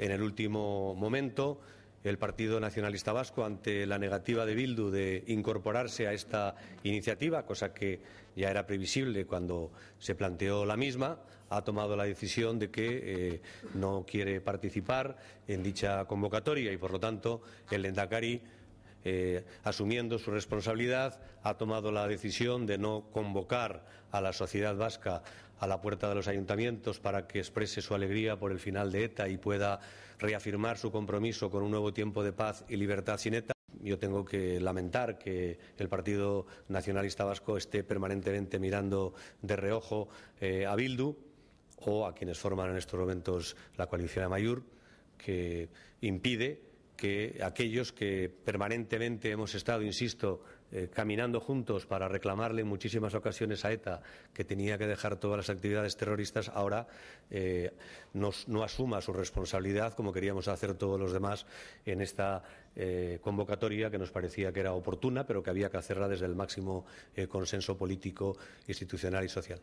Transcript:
en el último momento el Partido Nacionalista Vasco ante la negativa de Bildu de incorporarse a esta iniciativa, cosa que ya era previsible cuando se planteó la misma, ha tomado la decisión de que eh, no quiere participar en dicha convocatoria y, por lo tanto, el Endacari eh, asumiendo su responsabilidad, ha tomado la decisión de no convocar a la sociedad vasca a la puerta de los ayuntamientos para que exprese su alegría por el final de ETA y pueda reafirmar su compromiso con un nuevo tiempo de paz y libertad sin ETA. Yo tengo que lamentar que el Partido Nacionalista Vasco esté permanentemente mirando de reojo eh, a Bildu o a quienes forman en estos momentos la coalición de Mayur que impide que aquellos que permanentemente hemos estado, insisto, eh, caminando juntos para reclamarle en muchísimas ocasiones a ETA que tenía que dejar todas las actividades terroristas, ahora eh, no asuma su responsabilidad como queríamos hacer todos los demás en esta eh, convocatoria que nos parecía que era oportuna, pero que había que hacerla desde el máximo consenso político, institucional y social.